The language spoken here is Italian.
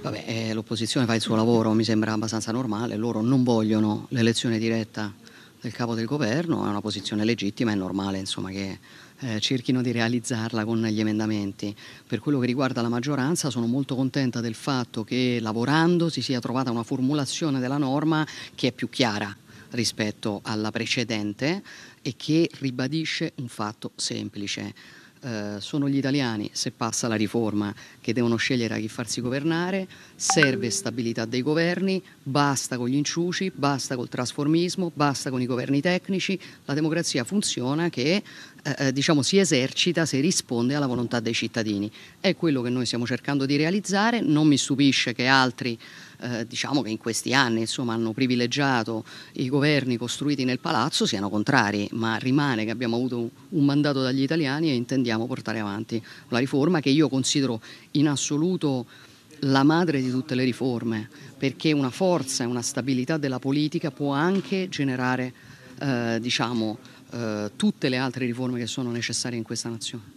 Vabbè, eh, l'opposizione fa il suo lavoro, mi sembra abbastanza normale, loro non vogliono l'elezione diretta del capo del governo, è una posizione legittima è normale insomma, che eh, cerchino di realizzarla con gli emendamenti. Per quello che riguarda la maggioranza sono molto contenta del fatto che lavorando si sia trovata una formulazione della norma che è più chiara rispetto alla precedente e che ribadisce un fatto semplice eh, sono gli italiani, se passa la riforma, che devono scegliere a chi farsi governare, serve stabilità dei governi, basta con gli inciuci, basta col trasformismo, basta con i governi tecnici, la democrazia funziona che eh, eh, diciamo, si esercita se risponde alla volontà dei cittadini. È quello che noi stiamo cercando di realizzare, non mi stupisce che altri eh, diciamo che in questi anni insomma, hanno privilegiato i governi costruiti nel palazzo siano contrari, ma rimane che abbiamo avuto un mandato dagli italiani e intendiamo portare avanti una riforma che io considero in assoluto la madre di tutte le riforme, perché una forza e una stabilità della politica può anche generare eh, diciamo, eh, tutte le altre riforme che sono necessarie in questa nazione.